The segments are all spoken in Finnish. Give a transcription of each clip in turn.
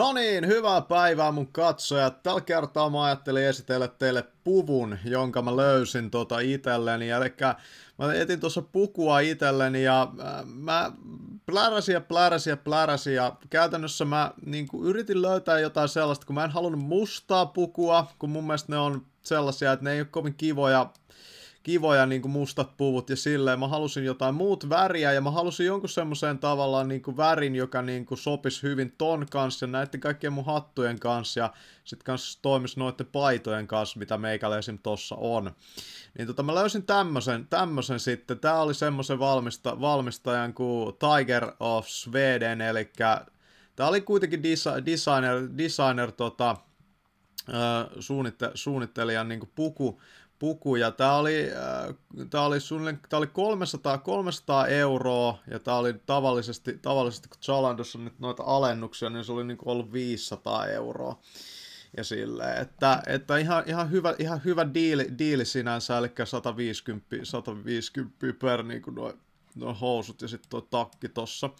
No niin, hyvää päivää mun katsojat. Tällä kertaa mä ajattelin esitellä teille puvun, jonka mä löysin tota itelleni. Eli mä etin tuossa pukua itelleni ja äh, mä pläräsin ja pläräsin ja pläräsin ja käytännössä mä niin yritin löytää jotain sellaista, kun mä en halunnut mustaa pukua, kun mun mielestä ne on sellaisia, että ne ei ole kovin kivoja kivoja niin kuin mustat puvut ja silleen. Mä halusin jotain muut väriä ja mä halusin jonkun semmoisen tavallaan niin kuin värin, joka niin kuin sopisi hyvin ton kanssa ja näiden kaikkien mun hattujen kanssa ja sitten kanssa toimisi noiden paitojen kanssa, mitä meikällä esim. tossa on. Niin tota mä löysin tämmösen, tämmösen sitten. Tää oli semmoisen valmista, valmistajan kuin Tiger of Sweden, eli tää oli kuitenkin disa designer, designer tota, suunnitte- suunnittelijan niin puku, pukuja. Tämä oli, äh, oli, suunnilleen, tämä oli 300, 300 euroa ja tämä oli tavallisesti, tavallisesti kun Zalandossa on nyt noita alennuksia, niin se oli niin ollut 500 euroa. Ja sille, että, että ihan, ihan, hyvä, ihan hyvä diili, diili sinänsä, eli 150, 150 per niin kuin noin no housut ja sitten tuo takki tossa.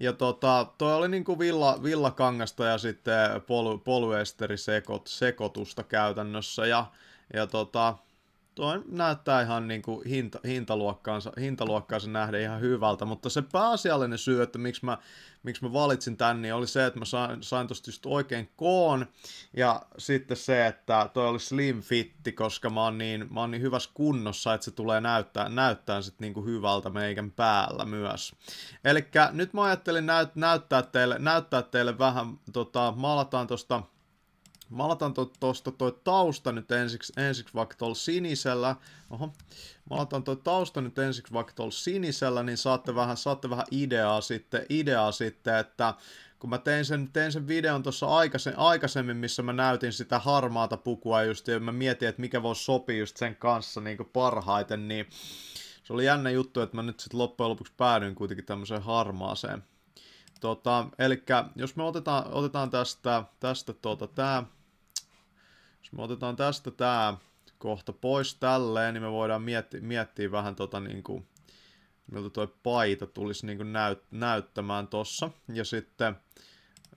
Ja tota, toi oli niinku villa, villakangasta ja sitten sekot polyesterisekotusta käytännössä. Ja, ja tota, Tuo näyttää ihan niin kuin hinta, hintaluokkaansa, hintaluokkaansa nähden ihan hyvältä, mutta se pääasiallinen syy, että miksi mä, miksi mä valitsin tän, niin oli se, että mä sain, sain tosta just oikein koon, ja sitten se, että toi oli slim fitti, koska mä oon niin, mä oon niin hyvässä kunnossa, että se tulee näyttää, näyttää sit niin kuin hyvältä meikän päällä myös. Eli nyt mä ajattelin näyt, näyttää, teille, näyttää teille vähän, tota, maalataan tosta Mä aloitan to, tosta toi tausta nyt ensiksi, ensiksi vaikka tuolla sinisellä. Oho. Mä aloitan toi tausta nyt ensiksi vaikka tuolla sinisellä, niin saatte vähän, saatte vähän ideaa sitten, ideaa sitten että kun mä tein sen, tein sen videon tuossa aikaisemmin, missä mä näytin sitä harmaata pukua just, ja mä mietin, että mikä voisi sopia just sen kanssa niin parhaiten, niin se oli jännä juttu, että mä nyt sitten loppujen lopuksi päädyin kuitenkin tämmöiseen harmaaseen. Tota, eli jos me otetaan, otetaan tästä, tästä tuota, tämä, jos me otetaan tästä tämä kohta pois tälleen, niin me voidaan mietti, miettiä vähän tota niinku, miltä toi paita tulisi niinku näyt, näyttämään tossa. Ja sitten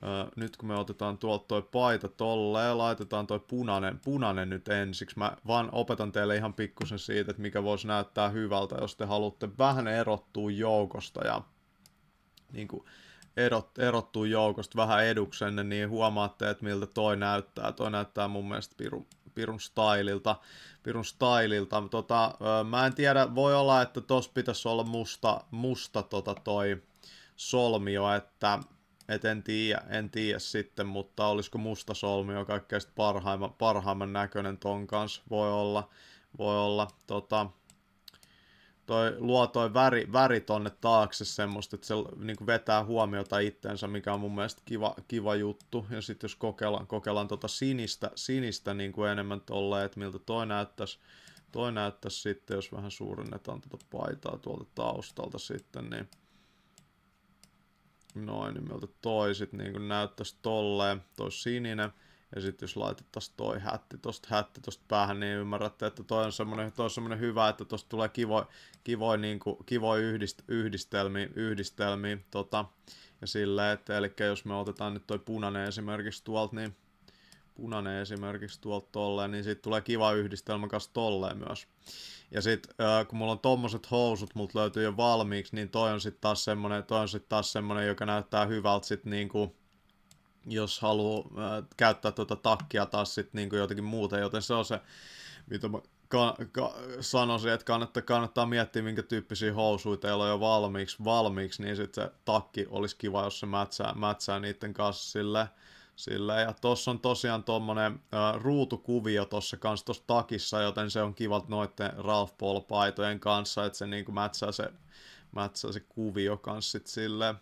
äh, nyt kun me otetaan tuolta toi paita tolleen, laitetaan toi punainen, punainen nyt ensiksi. Mä vaan opetan teille ihan pikkusen siitä, että mikä voisi näyttää hyvältä, jos te haluatte vähän erottua joukosta ja niin kuin, erot, erottuu joukosta vähän eduksenne, niin, niin huomaatte, että miltä toi näyttää. Toi näyttää mun mielestä pirun, pirun stylilta. Pirun stylilta. Tota, mä en tiedä, voi olla, että tos pitäisi olla musta, musta tota toi solmio, että et en tiedä, en tiedä sitten, mutta olisiko musta solmio kaikkein parhaimman, parhaimman näköinen ton kanssa. Voi olla, voi olla. Tota, toi, luo toi väri, väri tonne taakse semmoista, että se niin vetää huomiota itteensä, mikä on mun mielestä kiva, kiva juttu. Ja sitten jos kokeillaan, kokeillaan tota sinistä, sinistä niin kuin enemmän tolleen, että miltä toi näyttäisi, toi näyttäisi sitten, jos vähän suurennetaan tuota paitaa tuolta taustalta sitten, niin noin, niin miltä toi sitten niin näyttäisi tolleen, toi sininen. Ja sitten jos laitettaisiin toi hätti tosta hätti tosta päähän, niin ymmärrätte, että toi on semmoinen, toi on semmoinen hyvä, että tosta tulee kivo, kivoi, niin kuin, kivoi yhdist, yhdistelmiä, yhdistelmiä tota, ja silleen, että eli jos me otetaan nyt toi punainen esimerkiksi tuolta, niin punainen esimerkiksi tuolta tolleen, niin siitä tulee kiva yhdistelmä kanssa tolleen myös. Ja sit kun mulla on tommoset housut, mut löytyy jo valmiiksi, niin toi on sit taas semmonen, toi on sit taas semmonen, joka näyttää hyvältä sit niinku, jos haluaa äh, käyttää tuota takkia taas sitten niin kuin jotenkin muuten, joten se on se, mitä mä ka- ka- sanoisin, että kannattaa, kannattaa miettiä, minkä tyyppisiä housuita teillä on jo valmiiksi, valmiiksi niin sitten se takki olisi kiva, jos se mätsää, mätsää niiden kanssa sille. sille. Ja tossa on tosiaan tuommoinen äh, ruutukuvio tuossa kanssa tuossa takissa, joten se on kiva noiden Ralph Paul-paitojen kanssa, että se niinku mätsää se, mätsää se kuvio kanssa sitten silleen.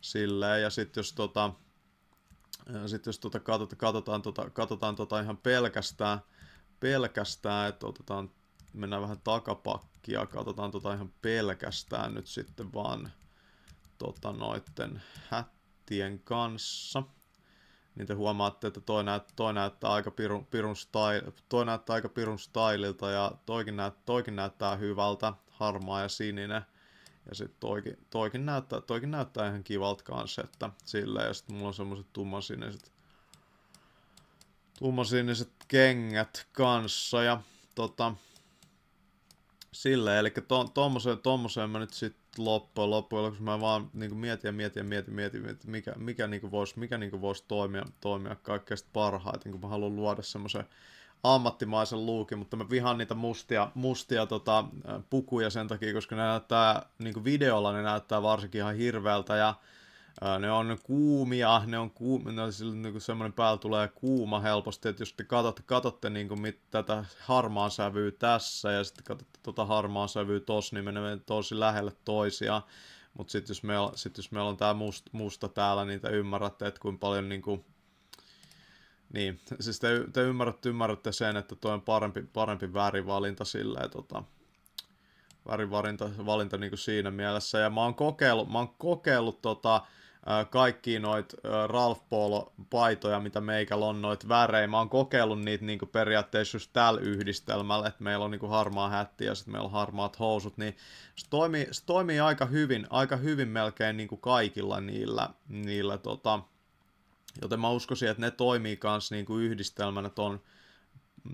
Sille. Ja sitten jos tota, sitten jos tuota katsotaan, tota- katsotaan, tuota, katsotaan tuota ihan pelkästään, pelkästään, että otetaan, mennään vähän takapakkia, katsotaan tuota ihan pelkästään nyt sitten vaan tuota, noitten hättien kanssa. Niin te huomaatte, että toi, näyt, toi näyttää aika pirun, pirun style, toi näyttää aika pirun stylilta ja toikin, näyt, toikin näyttää hyvältä, harmaa ja sininen ja sitten toikin, toikin, näyttää, toikin näyttää ihan kivalta kanssa, että sillä ja sitten mulla on semmoset tummasiniset, tummasiniset kengät kanssa ja tota, sille, eli to, tommoseen, tommoseen mä nyt sit loppujen loppujen lopuksi mä vaan niinku mietin ja mietin ja mietin, mietin, mietin mikä, mikä niinku voisi mikä niinku vois toimia, toimia kaikkein parhaiten, kun mä haluan luoda semmoisen ammattimaisen luukin, mutta mä vihaan niitä mustia, mustia tota, pukuja sen takia, koska ne näyttää, niin videolla ne näyttää varsinkin ihan hirveältä ja ne on kuumia, ne on kuumia, ne niin semmoinen päällä tulee kuuma helposti, että jos te katsotte, katsotte niin kuin mit, tätä harmaa sävyä tässä ja sitten katsotte tota harmaa sävyä tossa, niin menee tosi lähelle toisiaan. Mutta sitten jos, meillä, sit jos meillä on tämä must, musta täällä, niin te ymmärrätte, että kuinka paljon niin kuin, niin, siis te, te ymmärrätte, ymmärrätte sen, että tuo on parempi, parempi värivalinta silleen, tota, värivalinta valinta niin kuin siinä mielessä. Ja mä oon kokeillut, mä oon kokeillut tota, kaikki noit Ralph Polo-paitoja, mitä meikällä on noit värejä. Mä oon kokeillut niitä niin kuin periaatteessa just tällä yhdistelmällä, että meillä on niin kuin harmaa hätti ja sitten meillä on harmaat housut, niin se toimii, se toimii aika hyvin, aika hyvin melkein niin kuin kaikilla niillä, niillä tota, Joten mä uskoisin, että ne toimii myös niin yhdistelmänä ton,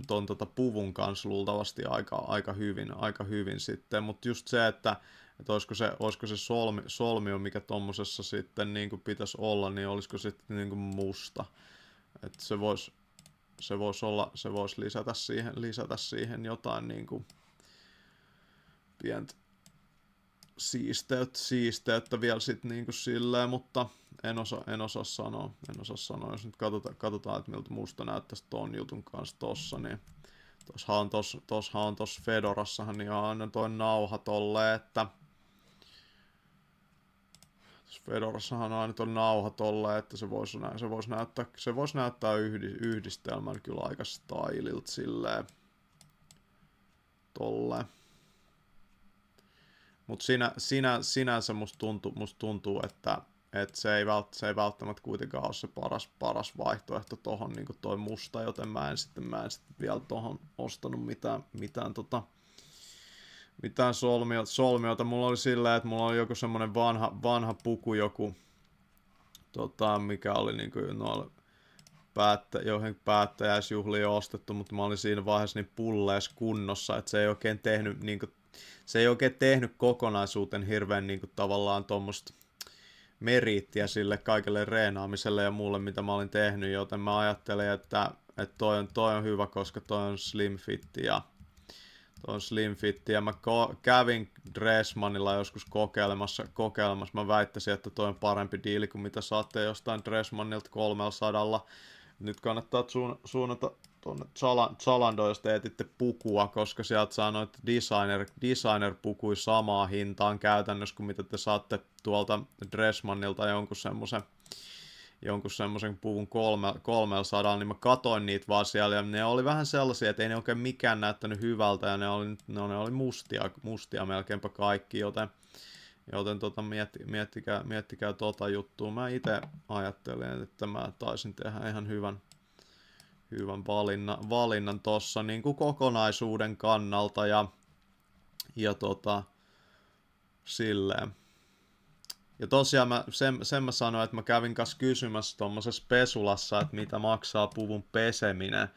ton tota puvun kanssa luultavasti aika, aika, hyvin, aika hyvin sitten. Mutta just se, että, että olisiko se, olisiko se solmi, solmio, mikä tuommoisessa sitten niin kuin pitäisi olla, niin olisiko sitten niin kuin musta. Että se voisi se voisi olla, se voisi lisätä siihen, lisätä siihen jotain niin kuin pientä, siisteyttä, siisteyttä vielä sitten niin kuin silleen, mutta en osaa, en osaa sanoa. En osaa sanoa, jos nyt katsotaan, katsotaan että miltä musta näyttäisi ton jutun kanssa tossa, niin tossahan on tossa, tossahan on tossa Fedorassahan ihan toi nauha tolle, että Fedorassahan on aina toi nauha tolle, että se voisi, se voisi näyttää, se voisi näyttää yhdi, yhdistelmän kyllä aika stylilt silleen tolle. Mutta sinä, sinä, sinänsä musta tuntuu, musta tuntuu että, että se, ei vält, se ei välttämättä kuitenkaan ole se paras, paras vaihtoehto tuohon niin toi musta, joten mä en sitten, mä en sitten vielä tuohon ostanut mitään, mitään tota, mitään solmiota, solmiota. Mulla oli silleen, että mulla oli joku semmoinen vanha, vanha puku, joku, tota, mikä oli niin noilla päättä, joihin päättäjäisjuhli on ostettu, mutta mä olin siinä vaiheessa niin pulleessa kunnossa, että se ei oikein tehnyt, niin kuin, se ei oikein tehnyt kokonaisuuten hirveän niin kuin, tavallaan tuommoista meriittiä sille kaikelle reenaamiselle ja muulle, mitä mä olin tehnyt, joten mä ajattelin, että, että toi, on, toi on hyvä, koska toi on slim fit ja toi on slim fit ja mä ko- kävin Dressmanilla joskus kokeilemassa, kokeilemassa, mä väittäisin, että toi on parempi diili kuin mitä saatte jostain Dressmanilta 300 nyt kannattaa suunnata tuonne Zalando, jos teetitte pukua, koska sieltä saa noita designer, designer-pukui samaa hintaan käytännössä kuin mitä te saatte tuolta Dressmannilta jonkun semmoisen jonkun semmoisen puvun kolme, 300, niin mä katoin niitä vaan siellä, ja ne oli vähän sellaisia, että ei ne oikein mikään näyttänyt hyvältä, ja ne oli, no, ne oli mustia, mustia melkeinpä kaikki, joten Joten tota, mietti, miettikää, miettikää tota juttua. Mä itse ajattelen, että mä taisin tehdä ihan hyvän, hyvän valinna, valinnan tuossa niin kuin kokonaisuuden kannalta ja, ja tota, silleen. Ja tosiaan mä, sen, sen mä sanoin, että mä kävin kanssa kysymässä tuommoisessa pesulassa, että mitä maksaa puvun peseminen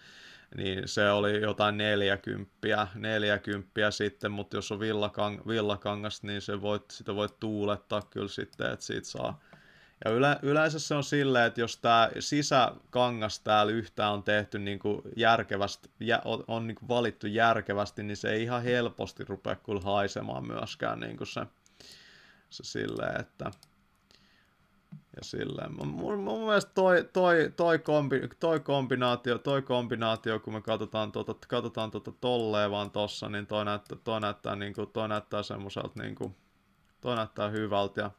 niin se oli jotain 40, 40 sitten, mutta jos on villakang, villakangas, niin se voit, sitä voit tuulettaa kyllä sitten, että siitä saa. Ja yle, yleensä se on silleen, että jos tämä sisäkangas täällä yhtään on tehty niin kuin järkevästi, on, on niin kuin valittu järkevästi, niin se ei ihan helposti rupea kyllä haisemaan myöskään niin kuin se, se silleen, että ja silleen. Mun, mun mielestä toi, toi, toi, kombi, toi, kombinaatio, toi kombinaatio, kun me katsotaan, tuota, katsotaan tuota tolleen vaan tossa, niin toi näyttää, toi näyttää, niin kuin, toi näyttää semmoiselta, niin kuin, toi näyttää hyvältä ja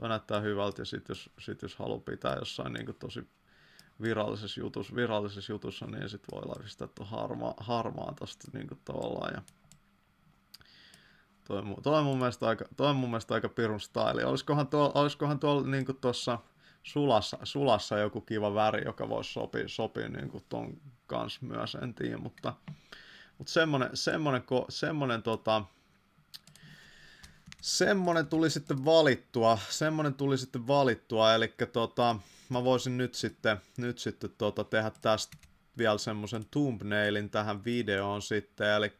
toi näyttää hyvältä ja sit jos, sit jos haluaa pitää jossain niin kuin tosi virallisessa jutussa, virallisessa jutussa niin sit voi lavistaa tuon harmaa, harmaa tosta niin kuin tavallaan ja Toi, toi, on mun mielestä aika, toi on mun mielestä aika pirun style. Olisikohan tuolla, olisikohan tuolla niin tuossa sulassa, sulassa joku kiva väri, joka voisi sopia, sopia niin kuin ton kanssa myös, en tiedä, mutta, mutta semmonen, semmonen, semmonen tota, Semmonen tuli sitten valittua, semmonen tuli sitten valittua, eli tota, mä voisin nyt sitten, nyt sitten tota, tehdä tästä vielä semmoisen thumbnailin tähän videoon sitten, eli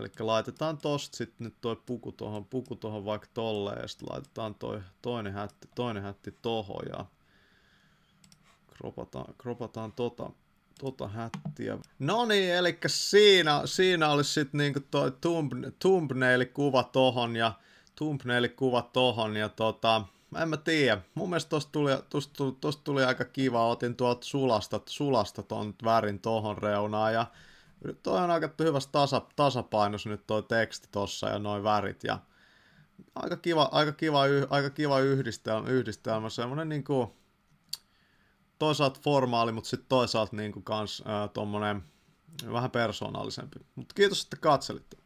Eli laitetaan tosta sitten nyt toi puku tuohon puku tohon vaikka tolleen ja sitten laitetaan toi toinen hätti, toinen hätti tohon ja kropataan, kropataan tota, tota hättiä. No niin, eli siinä, siinä olisi sitten niinku toi thumbnail-kuva tohon ja thumbnail-kuva tohon ja tota, en mä tiedä. Mun mielestä tosta tuli, tosta, tosta tuli aika kiva, otin tuolta sulasta, sulasta ton värin tohon reunaan ja nyt toi on aika hyvässä tasa, tasapainossa nyt toi teksti tossa ja noin värit ja aika kiva, aika kiva, aika kiva yhdistelmä, yhdistelmä semmonen niinku toisaalta formaali, mutta sitten toisaalta niinku kans äh, tommonen vähän persoonallisempi. Mutta kiitos, että katselitte.